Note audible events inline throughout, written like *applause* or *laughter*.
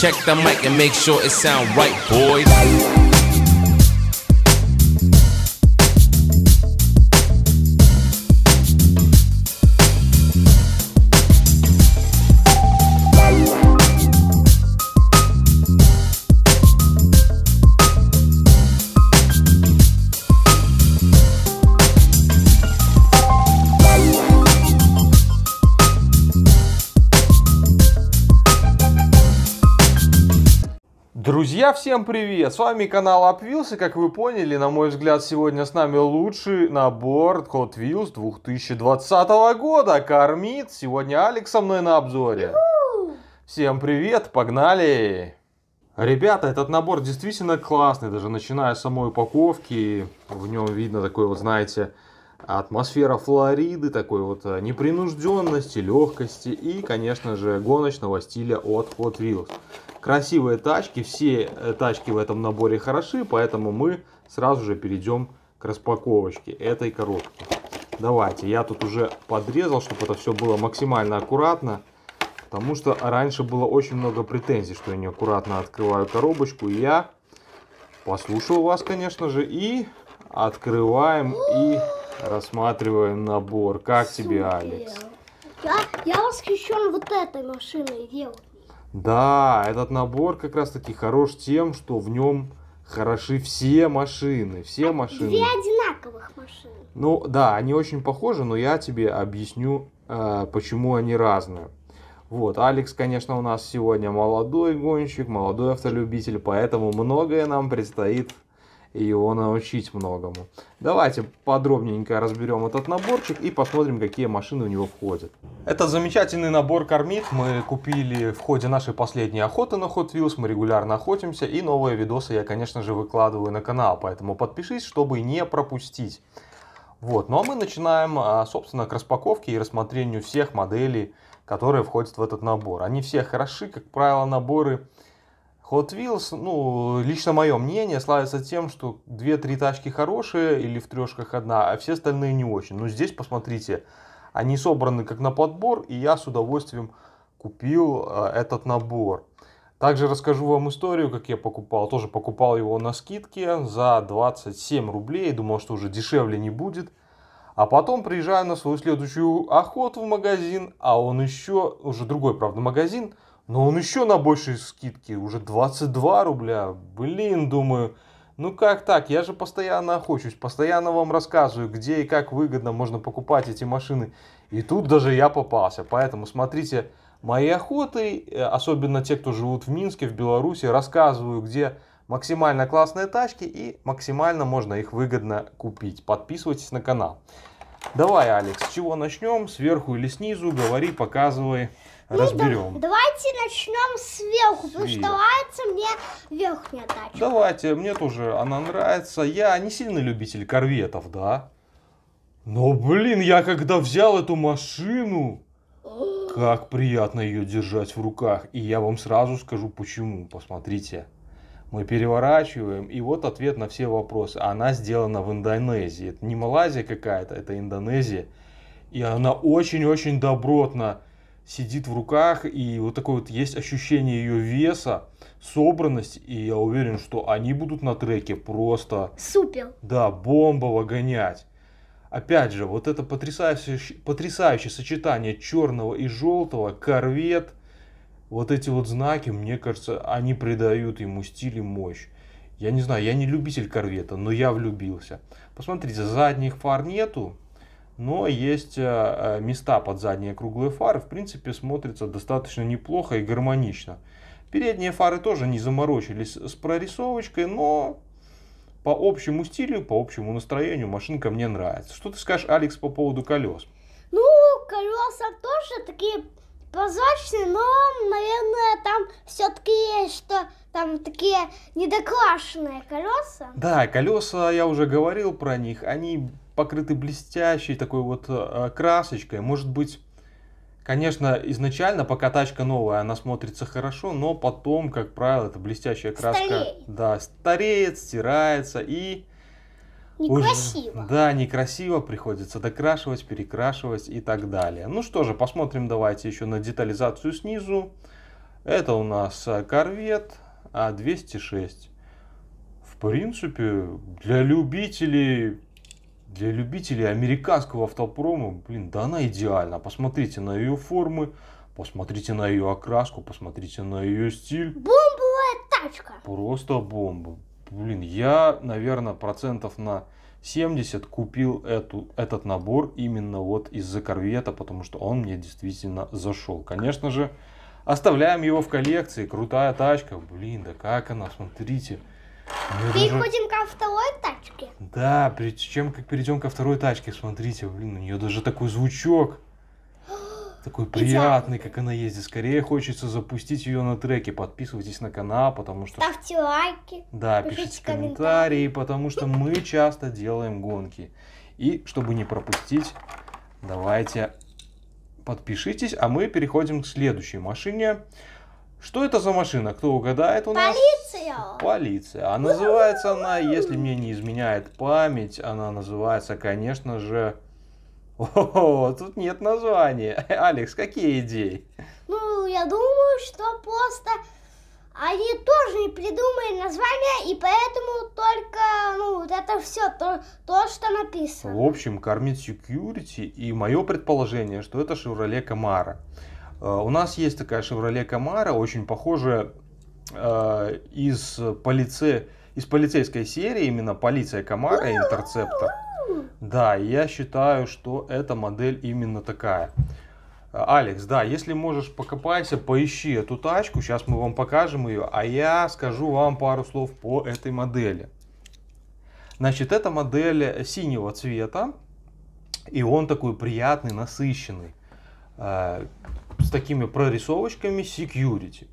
Check the mic and make sure it sound right, boys. Всем привет! С вами канал Апвилс, и как вы поняли, на мой взгляд, сегодня с нами лучший набор Hot Wheels 2020 года. Кормит! Сегодня Алекс со мной на обзоре. Всем привет, погнали! Ребята, этот набор действительно классный, даже начиная с самой упаковки. В нем видно такой вот, знаете, атмосфера Флориды, такой вот э, непринужденности, легкости и, конечно же, гоночного стиля от Hot Wheels. Красивые тачки, все э, тачки в этом наборе хороши, поэтому мы сразу же перейдем к распаковочке этой коробки. Давайте, я тут уже подрезал, чтобы это все было максимально аккуратно. Потому что раньше было очень много претензий, что я неаккуратно открываю коробочку. И я послушал вас, конечно же, и открываем и рассматриваем набор. Как Супер. тебе, Алекс? Я, я восхищен вот этой машиной, девушка. Да, этот набор как раз таки хорош тем, что в нем хороши все машины. Все а машины. Две одинаковых машины. Ну да, они очень похожи, но я тебе объясню, э, почему они разные. Вот, Алекс, конечно, у нас сегодня молодой гонщик, молодой автолюбитель, поэтому многое нам предстоит его научить многому. Давайте подробненько разберем этот наборчик и посмотрим, какие машины у него входят. Это замечательный набор кормит. Мы купили в ходе нашей последней охоты на Hot Wheels. Мы регулярно охотимся и новые видосы я, конечно же, выкладываю на канал. Поэтому подпишись, чтобы не пропустить. Вот, ну а мы начинаем, а, собственно, к распаковке и рассмотрению всех моделей, которые входят в этот набор. Они все хороши, как правило, наборы Hot Wheels, ну, лично мое мнение, славится тем, что 2-3 тачки хорошие или в трешках одна, а все остальные не очень. Но здесь, посмотрите, они собраны как на подбор, и я с удовольствием купил э, этот набор. Также расскажу вам историю, как я покупал. Тоже покупал его на скидке за 27 рублей. Думал, что уже дешевле не будет. А потом приезжаю на свою следующую охоту в магазин, а он еще, уже другой, правда, магазин, но он еще на большей скидке, уже 22 рубля. Блин, думаю, ну как так, я же постоянно охочусь, постоянно вам рассказываю, где и как выгодно можно покупать эти машины. И тут даже я попался. Поэтому смотрите мои охоты, э, особенно те, кто живут в Минске, в Беларуси, рассказываю, где максимально классные тачки и максимально можно их выгодно купить. Подписывайтесь на канал. Давай, Алекс, с чего начнем? Сверху или снизу? Говори, показывай ну, Да, давайте начнем сверху, Свет. потому что нравится мне верхняя тачка. Давайте, мне тоже она нравится. Я не сильно любитель корветов, да? Но, блин, я когда взял эту машину, как приятно ее держать в руках. И я вам сразу скажу, почему. Посмотрите. Мы переворачиваем, и вот ответ на все вопросы. Она сделана в Индонезии. Это не Малайзия какая-то, это Индонезия. И она очень-очень добротно сидит в руках, и вот такое вот есть ощущение ее веса, собранность, и я уверен, что они будут на треке просто... Супер! Да, бомбово гонять. Опять же, вот это потрясающее, потрясающее сочетание черного и желтого, корвет, вот эти вот знаки, мне кажется, они придают ему стиль и мощь. Я не знаю, я не любитель корвета, но я влюбился. Посмотрите, задних фар нету, но есть э, э, места под задние круглые фары, в принципе, смотрится достаточно неплохо и гармонично. Передние фары тоже не заморочились с прорисовочкой, но по общему стилю, по общему настроению машинка мне нравится. Что ты скажешь, Алекс, по поводу колес? Ну, колеса тоже такие прозрачные, но, наверное, там все-таки есть, что там такие недокрашенные колеса. Да, колеса, я уже говорил про них, они покрыты блестящей такой вот э, красочкой. Может быть, конечно, изначально, пока тачка новая, она смотрится хорошо, но потом, как правило, эта блестящая краска стареет. Да, стареет, стирается и... Некрасиво. Уж, да, некрасиво, приходится докрашивать, перекрашивать и так далее. Ну что же, посмотрим давайте еще на детализацию снизу. Это у нас э, корвет А206. В принципе, для любителей для любителей американского автопрома, блин, да она идеальна. Посмотрите на ее формы, посмотрите на ее окраску, посмотрите на ее стиль. Бомбовая тачка! Просто бомба. Блин, я, наверное, процентов на 70 купил эту, этот набор именно вот из-за корвета, потому что он мне действительно зашел. Конечно же, оставляем его в коллекции. Крутая тачка. Блин, да как она, смотрите. Переходим ко второй тачке. Да, перед чем как перейдем ко второй тачке, смотрите, блин, у нее даже такой звучок. *gasps* Такой приятный, как она ездит. Скорее хочется запустить ее на треке. Подписывайтесь на канал, потому что... Ставьте лайки. Да, пишите, пишите комментарии, комментарии, потому что мы часто делаем гонки. И чтобы не пропустить, давайте подпишитесь. А мы переходим к следующей машине. Что это за машина? Кто угадает у нас? Полиция. Полиция. А называется она, если мне не изменяет память, она называется, конечно же... *laughs* О, тут нет названия. *laughs* Алекс, какие идеи? Ну, я думаю, что просто они тоже не придумали название, и поэтому только, ну, вот это все, то, то, что написано. В общем, кормит security, и мое предположение, что это шевроле камара. Э, у нас есть такая Chevrolet Camaro, очень похожая э, из, полице... из полицейской серии, именно полиция Камара Интерцептор. Да, я считаю, что эта модель именно такая. Алекс, да, если можешь, покопайся, поищи эту тачку, сейчас мы вам покажем ее, а я скажу вам пару слов по этой модели. Значит, это модель синего цвета, и он такой приятный, насыщенный. Э, с такими прорисовочками security.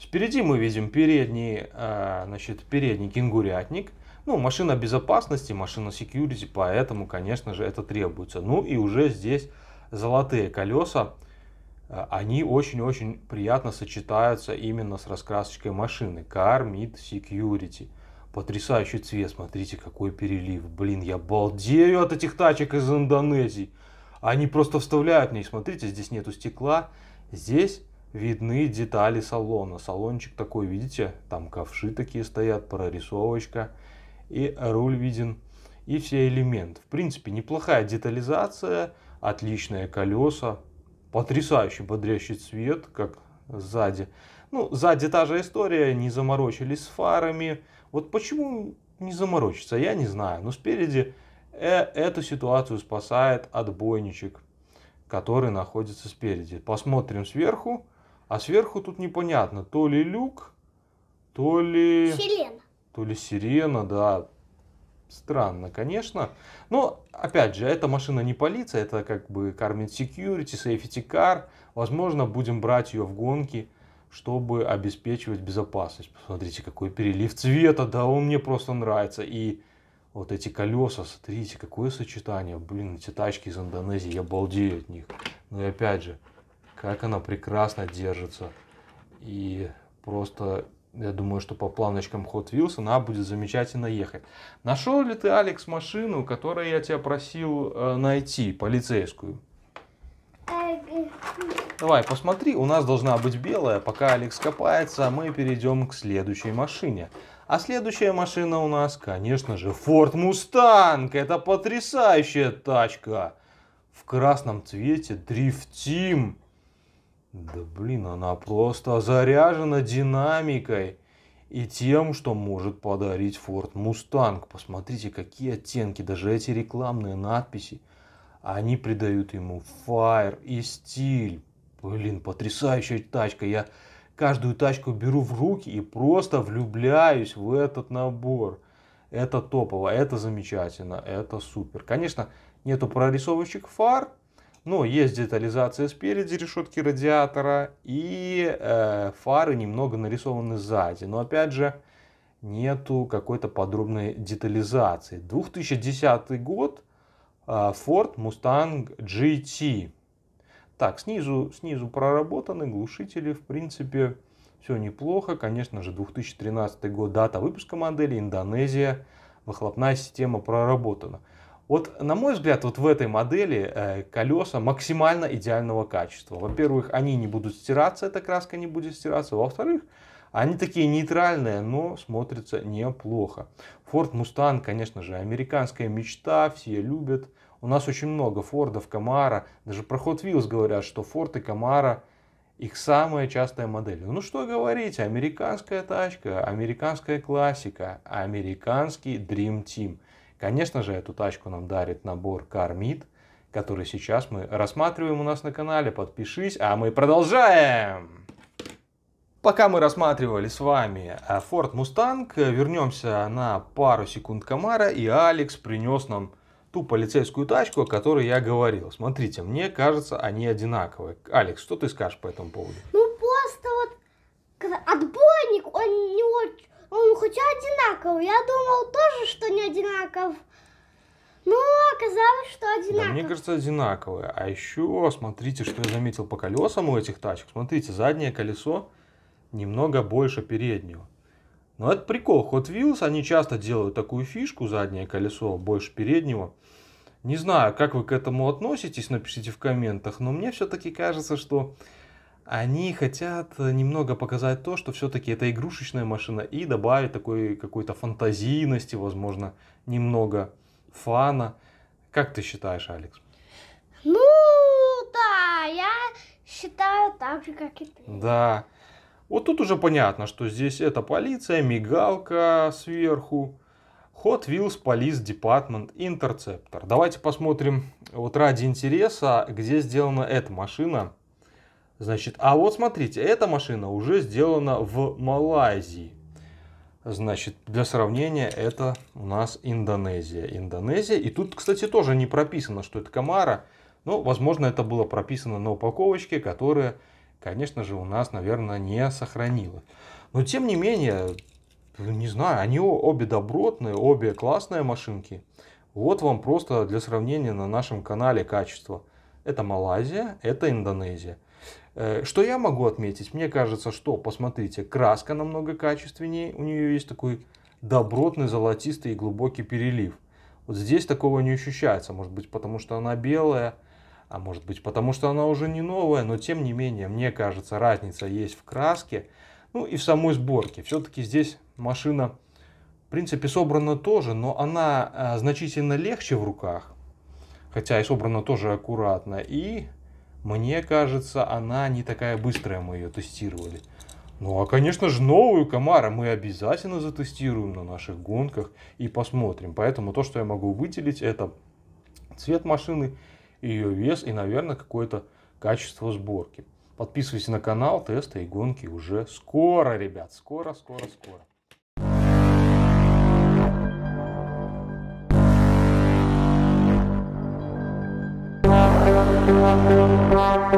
Спереди мы видим передний, э, значит, передний кенгурятник. Ну, машина безопасности, машина security, поэтому, конечно же, это требуется. Ну и уже здесь золотые колеса. Э, они очень-очень приятно сочетаются именно с раскрасочкой машины. Car Mid Security. Потрясающий цвет, смотрите, какой перелив. Блин, я балдею от этих тачек из Индонезии. Они просто вставляют в ней. Смотрите, здесь нету стекла, Здесь видны детали салона. Салончик такой, видите, там ковши такие стоят, прорисовочка. И руль виден, и все элементы. В принципе, неплохая детализация, отличные колеса, потрясающий бодрящий цвет, как сзади. Ну, сзади та же история, не заморочились с фарами. Вот почему не заморочиться, я не знаю. Но спереди э эту ситуацию спасает отбойничек который находится спереди. Посмотрим сверху. А сверху тут непонятно, то ли люк, то ли... Сирена. То ли сирена, да. Странно, конечно. Но, опять же, эта машина не полиция, это как бы Carmen Security, Safety Car. Возможно, будем брать ее в гонки, чтобы обеспечивать безопасность. Посмотрите, какой перелив цвета, да он мне просто нравится. И вот эти колеса, смотрите, какое сочетание. Блин, эти тачки из Индонезии, я балдею от них. Ну и опять же, как она прекрасно держится. И просто я думаю, что по планочкам Hot Wheels она будет замечательно ехать. Нашел ли ты, Алекс, машину, которую я тебя просил э, найти, полицейскую? Давай, посмотри, у нас должна быть белая. Пока Алекс копается, мы перейдем к следующей машине. А следующая машина у нас, конечно же, Ford Mustang. Это потрясающая тачка. В красном цвете дрифтим. Да блин, она просто заряжена динамикой и тем, что может подарить Ford Mustang. Посмотрите, какие оттенки, даже эти рекламные надписи, они придают ему фаер и стиль. Блин, потрясающая тачка. Я каждую тачку беру в руки и просто влюбляюсь в этот набор. Это топово, это замечательно, это супер. Конечно, нету прорисовочек фар, но есть детализация спереди решетки радиатора и э, фары немного нарисованы сзади. Но опять же, нету какой-то подробной детализации. 2010 год, э, Ford Mustang GT. Так, снизу, снизу проработаны глушители, в принципе, все неплохо. Конечно же, 2013 год, дата выпуска модели, Индонезия, выхлопная система проработана. Вот, на мой взгляд, вот в этой модели э, колеса максимально идеального качества. Во-первых, они не будут стираться, эта краска не будет стираться. Во-вторых, они такие нейтральные, но смотрятся неплохо. Ford Mustang, конечно же, американская мечта, все любят. У нас очень много Фордов, Камара, даже про Hot Wheels говорят, что Форд и Камара их самая частая модель. Ну что говорить, американская тачка, американская классика, американский Dream Team. Конечно же, эту тачку нам дарит набор Carmit, который сейчас мы рассматриваем у нас на канале. Подпишись, а мы продолжаем! Пока мы рассматривали с вами э, Ford Mustang, э, вернемся на пару секунд Камара, и Алекс принес нам ту полицейскую тачку, о которой я говорил. Смотрите, мне кажется, они одинаковые. Алекс, что ты скажешь по этому поводу? Ну, просто вот отбойник, он не очень... Он хотя одинаковый. Я думал тоже, что не одинаков. но оказалось, что одинаковый. Да, мне кажется, одинаковые. А еще, смотрите, что я заметил по колесам у этих тачек. Смотрите, заднее колесо немного больше переднего. Но ну, это прикол. Hot Wheels, они часто делают такую фишку, заднее колесо, больше переднего. Не знаю, как вы к этому относитесь, напишите в комментах, но мне все-таки кажется, что они хотят э, немного показать то, что все-таки это игрушечная машина и добавить такой какой-то фантазийности, возможно, немного фана. Как ты считаешь, Алекс? Ну, да, я считаю так же, как и ты. Да. Вот тут уже понятно, что здесь это полиция, мигалка сверху. Hot Wheels Police Department Interceptor. Давайте посмотрим вот ради интереса, где сделана эта машина. Значит, а вот смотрите, эта машина уже сделана в Малайзии. Значит, для сравнения, это у нас Индонезия. Индонезия. И тут, кстати, тоже не прописано, что это Камара. Но, ну, возможно, это было прописано на упаковочке, которая конечно же, у нас, наверное, не сохранилось. Но, тем не менее, ну, не знаю, они обе добротные, обе классные машинки. Вот вам просто для сравнения на нашем канале качество. Это Малайзия, это Индонезия. Э, что я могу отметить? Мне кажется, что, посмотрите, краска намного качественнее. У нее есть такой добротный, золотистый и глубокий перелив. Вот здесь такого не ощущается. Может быть, потому что она белая а может быть потому, что она уже не новая, но тем не менее, мне кажется, разница есть в краске, ну и в самой сборке. Все-таки здесь машина, в принципе, собрана тоже, но она а, значительно легче в руках, хотя и собрана тоже аккуратно, и мне кажется, она не такая быстрая, мы ее тестировали. Ну а, конечно же, новую Камара мы обязательно затестируем на наших гонках и посмотрим. Поэтому то, что я могу выделить, это цвет машины ее вес и, наверное, какое-то качество сборки. Подписывайтесь на канал, тесты и гонки уже скоро, ребят, скоро, скоро, скоро. Thank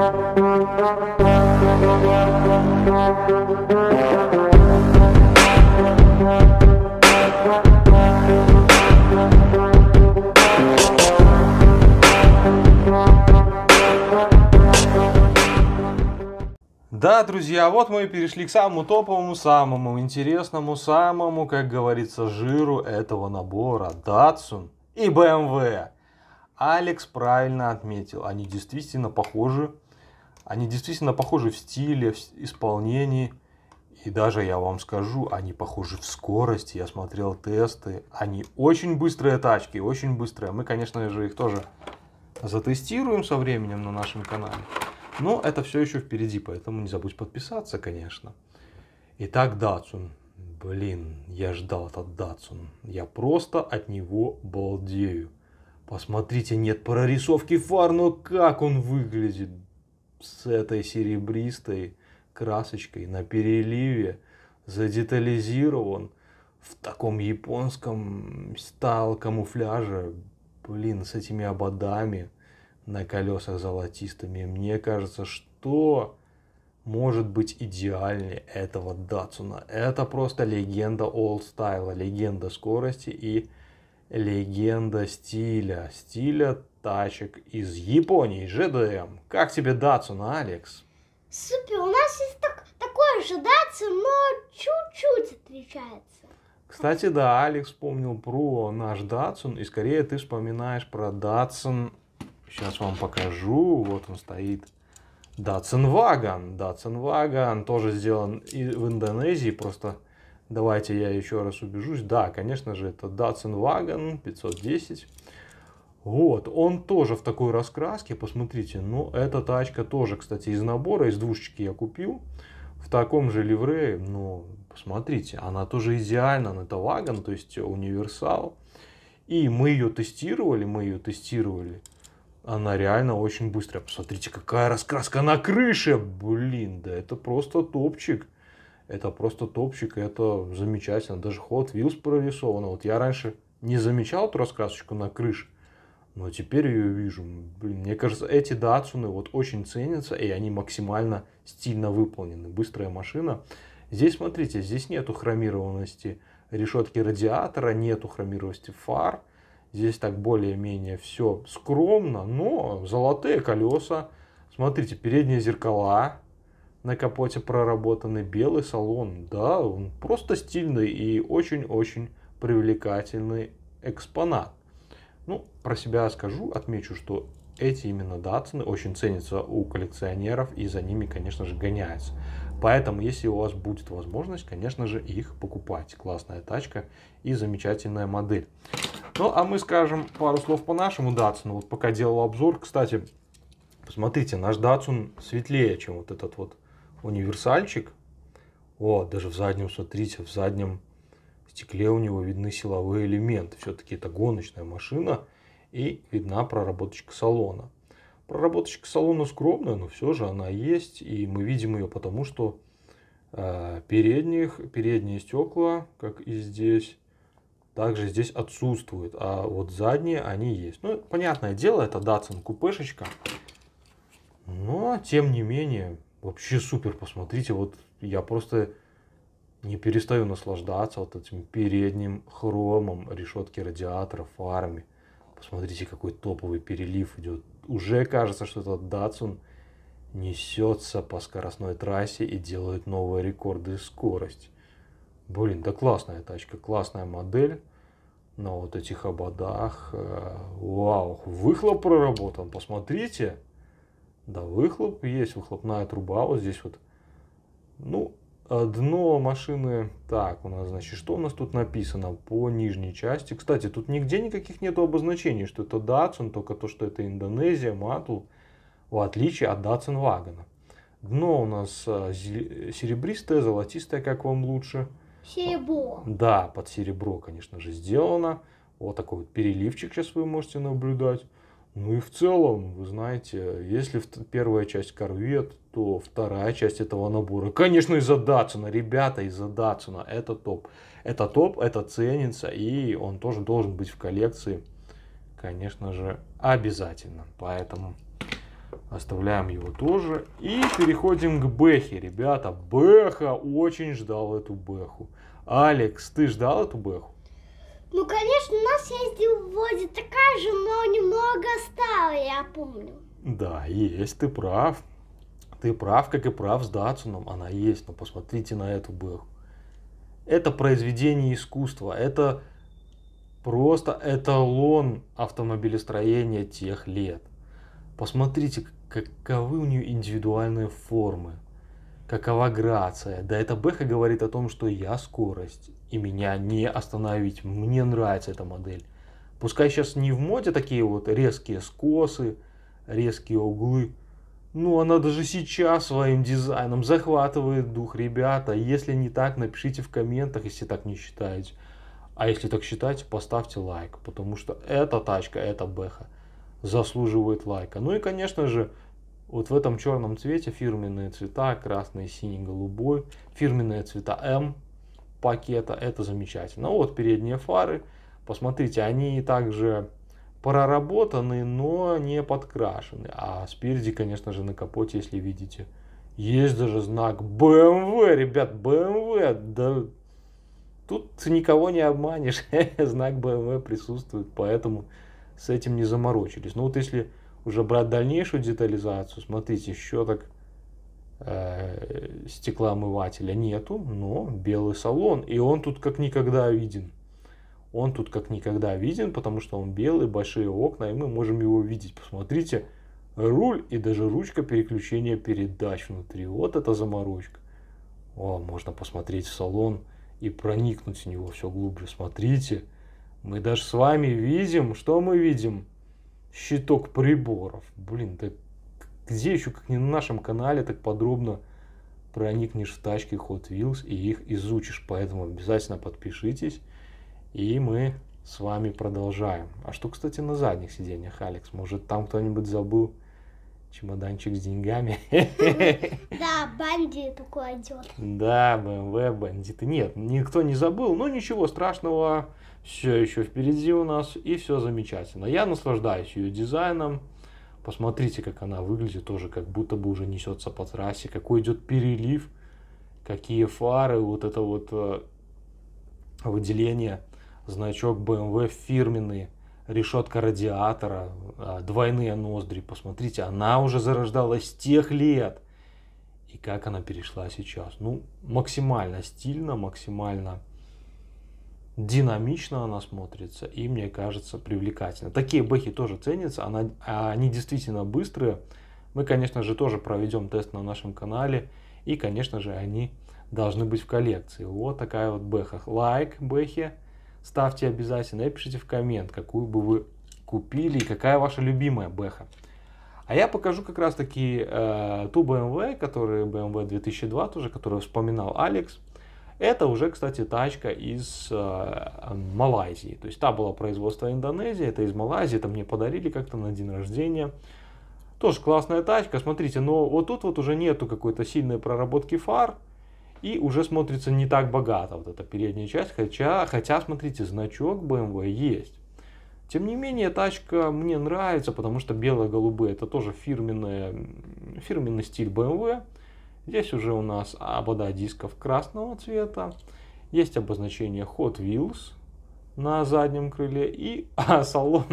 you. Да, друзья, вот мы и перешли к самому топовому, самому интересному, самому, как говорится, жиру этого набора. Датсун и BMW. Эм Алекс правильно отметил, они действительно похожи. Они действительно похожи в стиле, в исполнении. И даже я вам скажу, они похожи в скорости. Я смотрел тесты. Они очень быстрые тачки, очень быстрые. Мы, конечно же, их тоже затестируем со временем на нашем канале. Но это все еще впереди, поэтому не забудь подписаться, конечно. Итак, Датсун. Блин, я ждал этот Датсун. Я просто от него балдею. Посмотрите, нет прорисовки фар, но как он выглядит с этой серебристой красочкой на переливе, задетализирован в таком японском стайл камуфляжа, блин, с этими ободами – на колесах золотистыми. Мне кажется, что может быть идеальнее этого Датсуна. Это просто легенда олд стайла, легенда скорости и легенда стиля. Стиля тачек из Японии, ЖДМ. Как тебе Датсун, Алекс? Супер, у нас есть так, такой же Датсун, но чуть-чуть отличается. Кстати, да, Алекс вспомнил про наш Датсун, и скорее ты вспоминаешь про Датсун Сейчас вам покажу. Вот он стоит. Datsun Wagon. Datsun Wagon тоже сделан в Индонезии. Просто давайте я еще раз убежусь. Да, конечно же, это Datsun Wagon 510. Вот, он тоже в такой раскраске, посмотрите. Но ну, эта тачка тоже, кстати, из набора, из двушечки я купил. В таком же ливре. но ну, посмотрите, она тоже идеальна, это вагон, то есть универсал. И мы ее тестировали, мы ее тестировали она реально очень быстрая. Посмотрите, какая раскраска на крыше! Блин, да это просто топчик. Это просто топчик, это замечательно. Даже ход Wheels прорисовано. Вот я раньше не замечал эту раскрасочку на крыше, но теперь ее вижу. Блин, мне кажется, эти датсуны вот очень ценятся, и они максимально стильно выполнены. Быстрая машина. Здесь, смотрите, здесь нету хромированности решетки радиатора, нету хромированности фар – Здесь так более-менее все скромно, но золотые колеса. Смотрите, передние зеркала на капоте проработаны, белый салон. Да, он просто стильный и очень-очень привлекательный экспонат. Ну, про себя скажу, отмечу, что эти именно датсоны очень ценятся у коллекционеров и за ними, конечно же, гоняются. Поэтому, если у вас будет возможность, конечно же, их покупать. Классная тачка и замечательная модель. Ну, а мы скажем пару слов по нашему Датсону. Вот пока делал обзор, кстати, посмотрите, наш Датсон светлее, чем вот этот вот универсальчик. О, даже в заднем, смотрите, в заднем стекле у него видны силовые элементы. Все-таки это гоночная машина и видна проработочка салона. Проработочка салона скромная, но все же она есть, и мы видим ее потому, что э, передних, передние стекла, как и здесь, также здесь отсутствует, а вот задние они есть. Ну, понятное дело, это Datsun купешечка, но тем не менее, вообще супер, посмотрите, вот я просто не перестаю наслаждаться вот этим передним хромом решетки радиатора, фарами. Посмотрите, какой топовый перелив идет. Уже кажется, что этот Datsun несется по скоростной трассе и делает новые рекорды скорости. Блин, да классная тачка, классная модель на вот этих ободах. Э, Вау, выхлоп проработан, посмотрите. Да, выхлоп есть, выхлопная труба вот здесь вот. Ну, дно машины, так, у нас, значит, что у нас тут написано по нижней части? Кстати, тут нигде никаких нету обозначений, что это Datsun, только то, что это Индонезия, Мату, в отличие от Datsun Вагона. Дно у нас э, серебристое, золотистое, как вам лучше. Серебро. Да, под серебро, конечно же, сделано. Вот такой вот переливчик сейчас вы можете наблюдать. Ну и в целом, вы знаете, если первая часть корвет, то вторая часть этого набора, конечно, из-за Датсона, ребята, из-за Датсона, это топ. Это топ, это ценится, и он тоже должен быть в коллекции, конечно же, обязательно. Поэтому Оставляем его тоже. И переходим к Бэхе, ребята. Бэха очень ждал эту Бэху. Алекс, ты ждал эту Бэху? Ну, конечно, у нас есть Дилводи такая же, но немного стала, я помню. Да, есть, ты прав. Ты прав, как и прав с Датсуном. Она есть, но посмотрите на эту Бэху. Это произведение искусства, это просто эталон автомобилестроения тех лет. Посмотрите, каковы у нее индивидуальные формы, какова грация. Да это Бэха говорит о том, что я скорость, и меня не остановить, мне нравится эта модель. Пускай сейчас не в моде такие вот резкие скосы, резкие углы, но она даже сейчас своим дизайном захватывает дух. Ребята, если не так, напишите в комментах, если так не считаете. А если так считаете, поставьте лайк, потому что эта тачка, эта бэха заслуживает лайка. Ну и, конечно же, вот в этом черном цвете фирменные цвета, красный, синий, голубой, фирменные цвета М пакета, это замечательно. Вот передние фары, посмотрите, они также проработаны, но не подкрашены. А спереди, конечно же, на капоте, если видите, есть даже знак BMW, эм ребят, BMW, эм да тут никого не обманешь, *laughs* знак BMW эм присутствует, поэтому с этим не заморочились. Но ну вот если уже брать дальнейшую детализацию, смотрите, щеток э, стеклоомывателя нету, но белый салон, и он тут как никогда виден. Он тут как никогда виден, потому что он белый, большие окна, и мы можем его видеть. Посмотрите, руль и даже ручка переключения передач внутри. Вот это заморочка. О, можно посмотреть в салон и проникнуть в него все глубже. Смотрите, мы даже с вами видим, что мы видим? щиток приборов. Блин, так где еще, как не на нашем канале, так подробно проникнешь в тачки Hot Wheels и их изучишь. Поэтому обязательно подпишитесь. И мы с вами продолжаем. А что, кстати, на задних сиденьях, Алекс? Может, там кто-нибудь забыл чемоданчик с деньгами. *laughs* Да, бандит укладет. Да, БМВ, бандиты. Нет, никто не забыл, но ничего страшного. Все еще впереди у нас, и все замечательно. Я наслаждаюсь ее дизайном. Посмотрите, как она выглядит, тоже как будто бы уже несется по трассе, какой идет перелив, какие фары, вот это вот э, выделение, значок BMW фирменный решетка радиатора, а, двойные ноздри, посмотрите, она уже зарождалась с тех лет. И как она перешла сейчас? Ну, максимально стильно, максимально динамично она смотрится и, мне кажется, привлекательно. Такие бэхи тоже ценятся, она, а они действительно быстрые. Мы, конечно же, тоже проведем тест на нашем канале. И, конечно же, они должны быть в коллекции. Вот такая вот бэха. Лайк like бэхи ставьте обязательно и пишите в коммент, какую бы вы купили и какая ваша любимая бэха. А я покажу как раз таки э, ту BMW, которая BMW 2002 тоже, которую вспоминал Алекс. Это уже, кстати, тачка из э, Малайзии. То есть та была производство Индонезии, это из Малайзии, это мне подарили как-то на день рождения. Тоже классная тачка, смотрите, но вот тут вот уже нету какой-то сильной проработки фар и уже смотрится не так богато вот эта передняя часть, хотя, хотя смотрите, значок BMW есть. Тем не менее, тачка мне нравится, потому что бело-голубые это тоже фирменная, фирменный стиль BMW. Здесь уже у нас обода дисков красного цвета. Есть обозначение Hot Wheels, на заднем крыле и *laughs* а салон,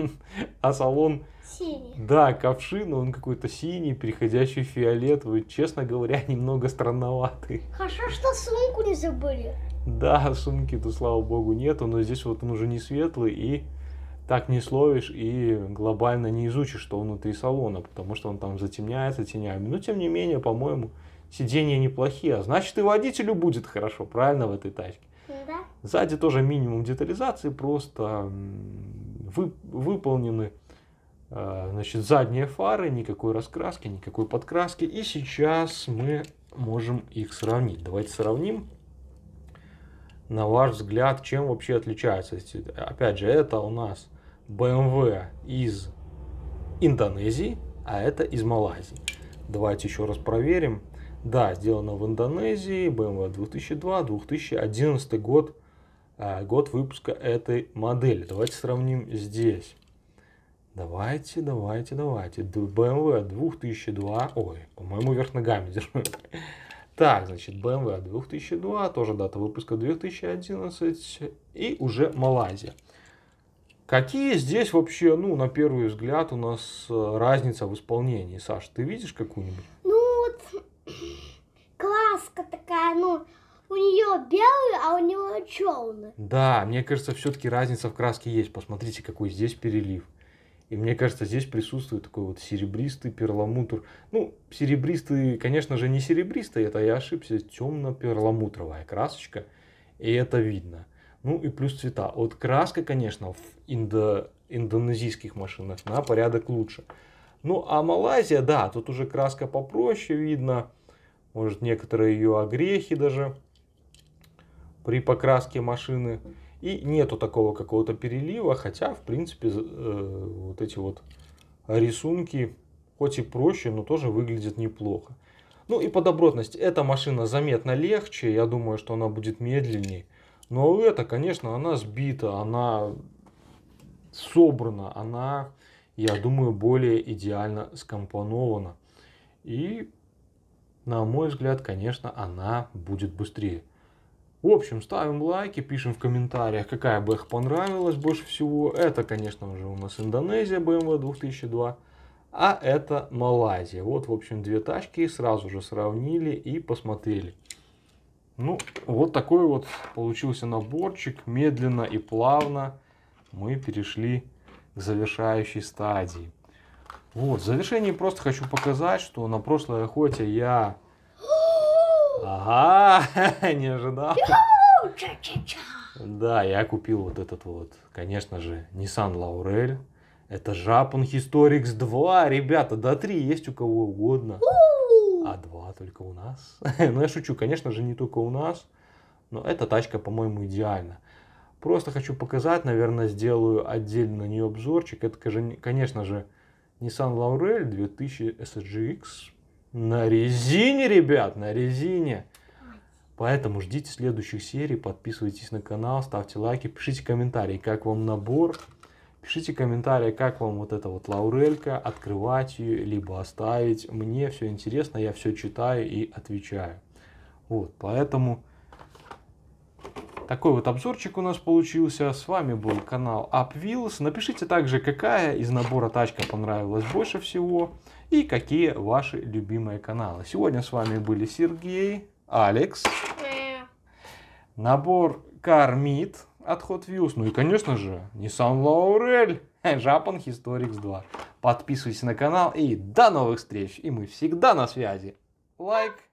а салон синий. Да, ковшин, он какой-то синий, переходящий фиолетовый, честно говоря, *laughs* немного странноватый. Хорошо, что сумку не забыли. Да, сумки-то, слава богу, нету, но здесь вот он уже не светлый и так не словишь и глобально не изучишь, что внутри салона, потому что он там затемняется тенями. Но, тем не менее, по-моему, сиденья неплохие, а значит и водителю будет хорошо, правильно, в этой тачке да. Сзади тоже минимум детализации, просто вы, выполнены э, значит, задние фары, никакой раскраски, никакой подкраски. И сейчас мы можем их сравнить. Давайте сравним. На ваш взгляд, чем вообще отличается? Опять же, это у нас BMW эм из Индонезии, а это из Малайзии. Давайте еще раз проверим. Да, сделано в Индонезии, BMW 2002, 2011 год, э, год выпуска этой модели. Давайте сравним здесь. Давайте, давайте, давайте. BMW 2002, ой, по-моему, вверх ногами *laughs* держу. Так, значит, BMW 2002, тоже дата выпуска 2011 и уже Малайзия. Какие здесь вообще, ну, на первый взгляд у нас э, разница в исполнении? Саш, ты видишь какую-нибудь? маска такая, ну, у нее белый, а у него черный. Да, мне кажется, все-таки разница в краске есть. Посмотрите, какой здесь перелив. И мне кажется, здесь присутствует такой вот серебристый перламутр. Ну, серебристый, конечно же, не серебристый, это я ошибся, темно-перламутровая красочка. И это видно. Ну и плюс цвета. Вот краска, конечно, в индо индонезийских машинах на порядок лучше. Ну а Малайзия, да, тут уже краска попроще видно может некоторые ее огрехи даже при покраске машины. И нету такого какого-то перелива, хотя, в принципе, э, вот эти вот рисунки, хоть и проще, но тоже выглядят неплохо. Ну и по добротности, эта машина заметно легче, я думаю, что она будет медленнее. Но эта, конечно, она сбита, она собрана, она, я думаю, более идеально скомпонована. И на мой взгляд, конечно, она будет быстрее. В общем, ставим лайки, пишем в комментариях, какая бы их понравилась больше всего. Это, конечно же, у нас Индонезия BMW 2002, а это Малайзия. Вот, в общем, две тачки сразу же сравнили и посмотрели. Ну, вот такой вот получился наборчик. Медленно и плавно мы перешли к завершающей стадии. Вот, в завершении просто хочу показать, что на прошлой охоте я... *gasps* Ага, *laughs* не ожидал. Да, я купил вот этот вот, конечно же, Nissan Laurel. Это Japan Historics 2, ребята, до 3 есть у кого угодно. А 2 только у нас. *laughs* ну, я шучу, конечно же, не только у нас. Но эта тачка, по-моему, идеальна. Просто хочу показать, наверное, сделаю отдельно на нее обзорчик. Это, конечно же, Nissan Laurel 2000 SGX на резине, ребят, на резине. Поэтому ждите следующих серий, подписывайтесь на канал, ставьте лайки, пишите комментарии, как вам набор. Пишите комментарии, как вам вот эта вот лаурелька, открывать ее, либо оставить. Мне все интересно, я все читаю и отвечаю. Вот, поэтому такой вот обзорчик у нас получился. С вами был канал UpWheels. Напишите также, какая из набора тачка понравилась больше всего и какие ваши любимые каналы. Сегодня с вами были Сергей, Алекс, э. набор Кармит от Hot Wheels, ну и, конечно же, Nissan Laurel, *laughs* Japan Historics 2. Подписывайтесь на канал и до новых встреч. И мы всегда на связи. Лайк. Like.